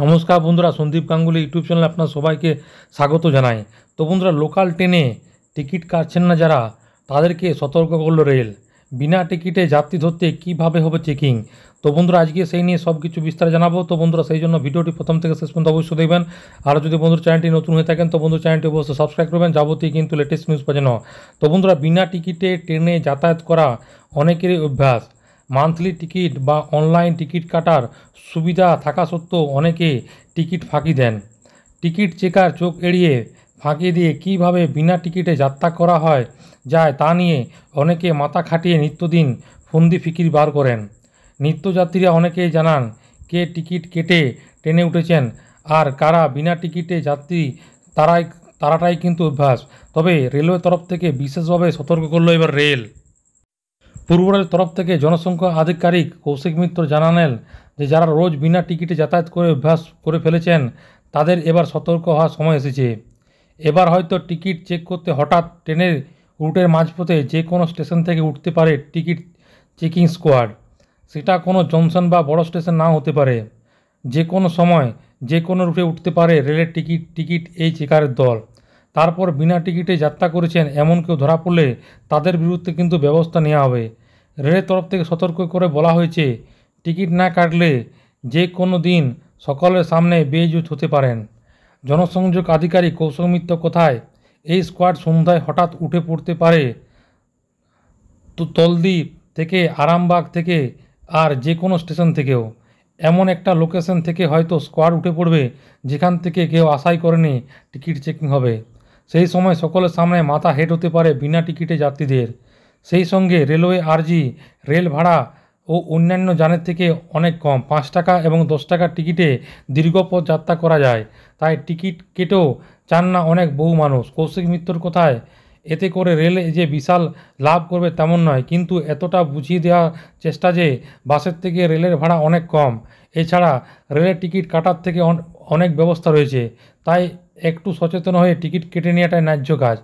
নমস্কার বন্ধুরা সন্দীপ গাঙ্গুলি ইউটিউব চ্যানেলে আপনার সবাইকে স্বাগত জানাই তো বন্ধুরা লোকাল ট্রেনে টিকিট কাটছেন না যারা তাদেরকে সতর্ক করলো রেল বিনা টিকিটে যাত্রী ধরতে কীভাবে হবে চেকিং তো বন্ধুরা আজকে সেই নিয়ে সব কিছু বিস্তার জানাবো তো বন্ধুরা সেই জন্য ভিডিওটি প্রথম থেকে শেষ পর্যন্ত অবশ্যই দেখবেন আর যদি বন্ধুর চ্যানেলটি নতুন হয়ে থাকেন তো বন্ধু চ্যানেলটি অবশ্যই সাবস্ক্রাইব করবেন যাবতীয় কিন্তু লেটেস্ট নিউজ পাওয়া তো বন্ধুরা বিনা টিকিটে ট্রেনে যাতায়াত করা অনেকেরই অভ্যাস মান্থলি টিকিট বা অনলাইন টিকিট কাটার সুবিধা থাকা সত্ত্বেও অনেকে টিকিট ফাঁকি দেন টিকিট চেকার চোখ এড়িয়ে ফাঁকি দিয়ে কিভাবে বিনা টিকিটে যাত্রা করা হয় যায় তা নিয়ে অনেকে মাথা খাটিয়ে নিত্যদিন ফন্দি ফিকির বার করেন নিত্যযাত্রীরা অনেকেই জানান কে টিকিট কেটে ট্রেনে উঠেছেন আর কারা বিনা টিকিটে যাত্রী তারাই তারাটাই কিন্তু অভ্যাস তবে রেলওয়ে তরফ থেকে বিশেষভাবে সতর্ক করলো এবার রেল পূর্বরের তরফ থেকে জনসংখ্যা আধিকারিক কৌশিক মিত্র জানালেন যে যারা রোজ বিনা টিকিটে যাতায়াত করে অভ্যাস করে ফেলেছেন তাদের এবার সতর্ক হওয়ার সময় এসেছে এবার হয়তো টিকিট চেক করতে হঠাৎ ট্রেনের রুটের মাঝপথে যে কোনো স্টেশন থেকে উঠতে পারে টিকিট চেকিং স্কোয়াড সেটা কোনো জংশন বা বড় স্টেশন নাও হতে পারে যে কোনো সময় যে কোনো রুটে উঠতে পারে রেলের টিকিট টিকিট এই চেকারের দল তারপর বিনা টিকিটে যাত্রা করেছেন এমন কেউ ধরা পড়লে তাদের বিরুদ্ধে কিন্তু ব্যবস্থা নেওয়া হবে রেলের তরফ থেকে সতর্ক করে বলা হয়েছে টিকিট না কাটলে যে কোনো দিন সকলের সামনে বেজুত হতে পারেন জনসংযোগ আধিকারিক মিত্র কোথায় এই স্কোয়াড সন্ধ্যায় হঠাৎ উঠে পড়তে পারে তলদ্বীপ থেকে আরামবাগ থেকে আর যে কোনো স্টেশন থেকেও এমন একটা লোকেশন থেকে হয়তো স্কোয়াড উঠে পড়বে যেখান থেকে কেউ আশাই করেনি টিকিট চেকিং হবে সেই সময় সকলের সামনে মাথা হেট হতে পারে বিনা টিকিটে যাত্রীদের সেই সঙ্গে রেলওয়ে আরজি রেল ভাড়া ও অন্যান্য যানের থেকে অনেক কম পাঁচ টাকা এবং দশ টাকার টিকিটে দীর্ঘপথ যাত্রা করা যায় তাই টিকিট কেটেও চান না অনেক বহু মানুষ কৌশিক মিত্রর কথায় এতে করে রেল যে বিশাল লাভ করবে তেমন নয় কিন্তু এতটা বুঝিয়ে দেওয়ার চেষ্টা যে বাসের থেকে রেলের ভাড়া অনেক কম এছাড়া রেলের টিকিট কাটার থেকে অনেক ব্যবস্থা রয়েছে তাই একটু সচেতন হয়ে টিকিট কেটে নেওয়াটাই ন্যায্য কাজ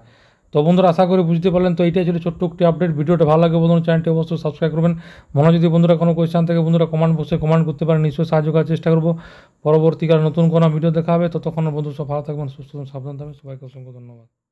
তো বন্ধুরা আশা করি বুঝতে পারলেন তো এইটাই ছিল ছোট্ট একটি আপডেট ভিডিওটা ভালো লাগে বন্ধুরা চ্যানেলটি অবশ্যই সাবস্ক্রাইব করবেন মনে যদি বন্ধুরা কোনো কোয়েশ্চান থেকে বন্ধুরা কমেন্ট বসে কমেন্ট করতে পারেন নিশ্চয়ই সাহায্য করার চেষ্টা করবো পরবর্তীকালে নতুন কোনো ভিডিও দেখা হবে ততক্ষণ বন্ধু সব ভালো থাকবেন সুস্থ সাবধান থাকবেন সবাইকে অসংখ্য ধন্যবাদ